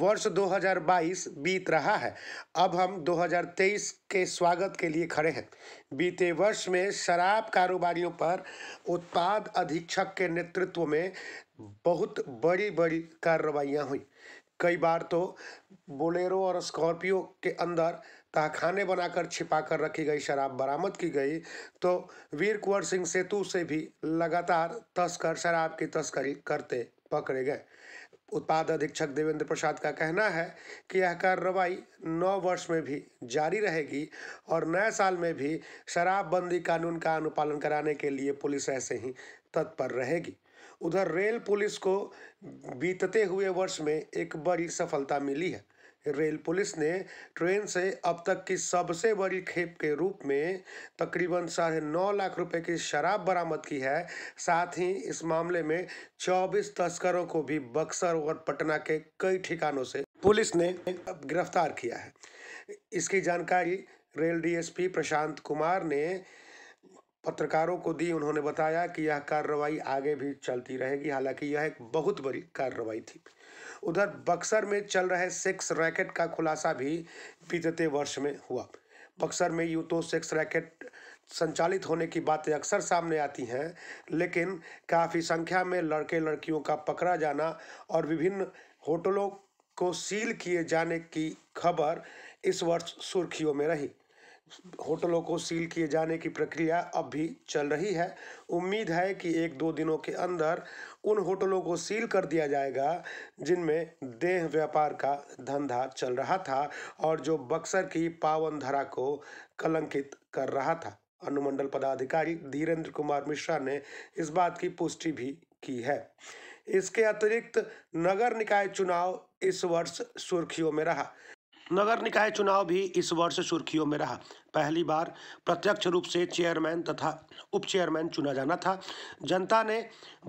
वर्ष 2022 बीत रहा है अब हम 2023 के स्वागत के लिए खड़े हैं बीते वर्ष में शराब कारोबारियों पर उत्पाद अधीक्षक के नेतृत्व में बहुत बड़ी बड़ी कार्रवाइयाँ हुई कई बार तो बोलेरो और स्कॉर्पियो के अंदर तहखाने बनाकर छिपा कर रखी गई शराब बरामद की गई तो वीर कुंवर सिंह सेतु से भी लगातार तस्कर शराब की तस्करी करते पकड़े गए उत्पाद अधीक्षक देवेंद्र प्रसाद का कहना है कि यह कार्रवाई नौ वर्ष में भी जारी रहेगी और नए साल में भी शराबबंदी कानून का अनुपालन कराने के लिए पुलिस ऐसे ही तत्पर रहेगी उधर रेल पुलिस को बीतते हुए वर्ष में एक बड़ी सफलता मिली है रेल पुलिस ने ट्रेन से अब तक की सबसे बड़ी खेप के रूप में तकरीबन साढ़े नौ लाख रुपए की शराब बरामद की है साथ ही इस मामले में 24 तस्करों को भी बक्सर और पटना के कई ठिकानों से पुलिस ने गिरफ्तार किया है इसकी जानकारी रेल डीएसपी प्रशांत कुमार ने पत्रकारों को दी उन्होंने बताया कि यह कार्रवाई आगे भी चलती रहेगी हालांकि यह एक बहुत बड़ी कार्रवाई थी उधर बक्सर में चल रहे सेक्स रैकेट का खुलासा भी बीतते वर्ष में हुआ बक्सर में यूँ तो सेक्स रैकेट संचालित होने की बातें अक्सर सामने आती हैं लेकिन काफ़ी संख्या में लड़के लड़कियों का पकड़ा जाना और विभिन्न होटलों को सील किए जाने की खबर इस वर्ष सुर्खियों में रही होटलों को सील किए जाने की प्रक्रिया अब भी चल रही है उम्मीद है कि एक दो दिनों के अंदर उन होटलों को सील कर दिया जाएगा जिनमें देह व्यापार का धंधा चल रहा था और जो बक्सर की पावन धरा को कलंकित कर रहा था अनुमंडल पदाधिकारी धीरेन्द्र कुमार मिश्रा ने इस बात की पुष्टि भी की है इसके अतिरिक्त नगर निकाय चुनाव इस वर्ष सुर्खियों में रहा नगर निकाय चुनाव भी इस वर्ष सुर्खियों में रहा पहली बार प्रत्यक्ष रूप से चेयरमैन तथा उप चेयरमैन चुना जाना था जनता ने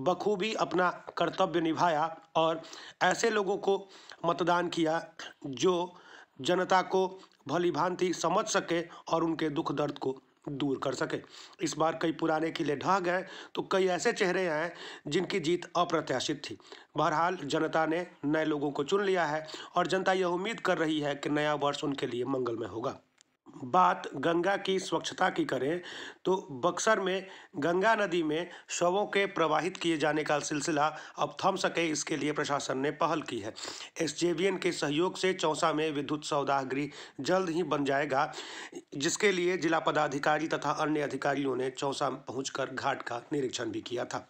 बखूबी अपना कर्तव्य निभाया और ऐसे लोगों को मतदान किया जो जनता को भली भांति समझ सके और उनके दुख दर्द को दूर कर सके इस बार कई पुराने किले ढह गए तो कई ऐसे चेहरे आए जिनकी जीत अप्रत्याशित थी बहरहाल जनता ने नए लोगों को चुन लिया है और जनता यह उम्मीद कर रही है कि नया वर्ष उनके लिए मंगलमय होगा बात गंगा की स्वच्छता की करें तो बक्सर में गंगा नदी में शवों के प्रवाहित किए जाने का सिलसिला अब थम सके इसके लिए प्रशासन ने पहल की है एस के सहयोग से चौसा में विद्युत सौदागृह जल्द ही बन जाएगा जिसके लिए जिला पदाधिकारी तथा अन्य अधिकारियों ने चौसा पहुंचकर घाट का निरीक्षण भी किया था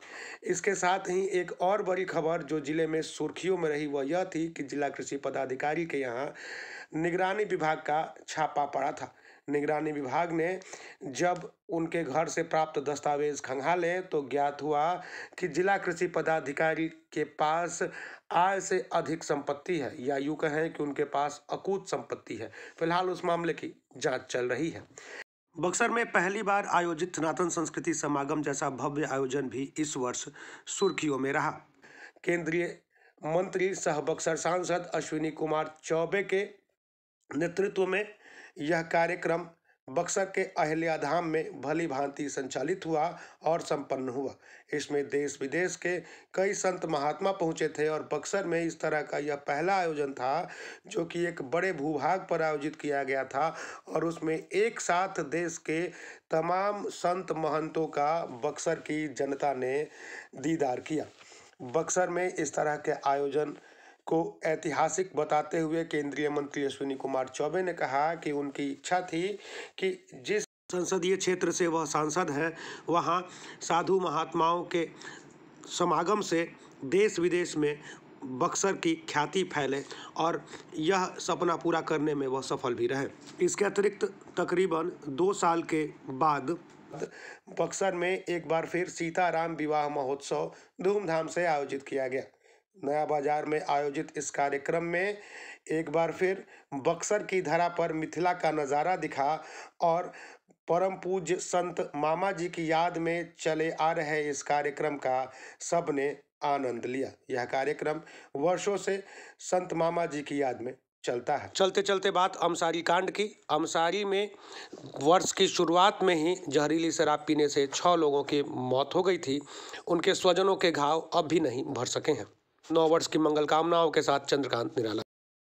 इसके साथ ही एक और बड़ी खबर जो जिले में सुर्खियों में रही वह यह थी कि जिला कृषि पदाधिकारी के यहाँ निगरानी विभाग का छापा पड़ा था निगरानी विभाग ने जब उनके घर से प्राप्त दस्तावेज खंगाले तो ज्ञात हुआ कि जिला कृषि पदाधिकारी के पास आय से अधिक संपत्ति है या यूँ कहें कि उनके पास अकूत संपत्ति है फिलहाल उस मामले की जांच चल रही है बक्सर में पहली बार आयोजित सनातन संस्कृति समागम जैसा भव्य आयोजन भी इस वर्ष सुर्खियों में रहा केंद्रीय मंत्री सह बक्सर सांसद अश्विनी कुमार चौबे के नेतृत्व में यह कार्यक्रम बक्सर के धाम में भली भांति संचालित हुआ और संपन्न हुआ इसमें देश विदेश के कई संत महात्मा पहुंचे थे और बक्सर में इस तरह का यह पहला आयोजन था जो कि एक बड़े भूभाग पर आयोजित किया गया था और उसमें एक साथ देश के तमाम संत महंतों का बक्सर की जनता ने दीदार किया बक्सर में इस तरह के आयोजन को ऐतिहासिक बताते हुए केंद्रीय मंत्री अश्विनी कुमार चौबे ने कहा कि उनकी इच्छा थी कि जिस संसदीय क्षेत्र से वह सांसद हैं वहाँ साधु महात्माओं के समागम से देश विदेश में बक्सर की ख्याति फैले और यह सपना पूरा करने में वह सफल भी रहे इसके अतिरिक्त तकरीबन दो साल के बाद बक्सर में एक बार फिर सीताराम विवाह महोत्सव धूमधाम से आयोजित किया गया नया बाजार में आयोजित इस कार्यक्रम में एक बार फिर बक्सर की धरा पर मिथिला का नज़ारा दिखा और परम पूज्य संत मामा जी की याद में चले आ रहे इस कार्यक्रम का सब ने आनंद लिया यह कार्यक्रम वर्षों से संत मामा जी की याद में चलता है चलते चलते बात अमसारी कांड की अमसारी में वर्ष की शुरुआत में ही जहरीली शराब पीने से छः लोगों की मौत हो गई थी उनके स्वजनों के घाव अब भी नहीं भर सके हैं नौ वर्ष की मंगल कामनाओं के साथ चंद्रकांत निराला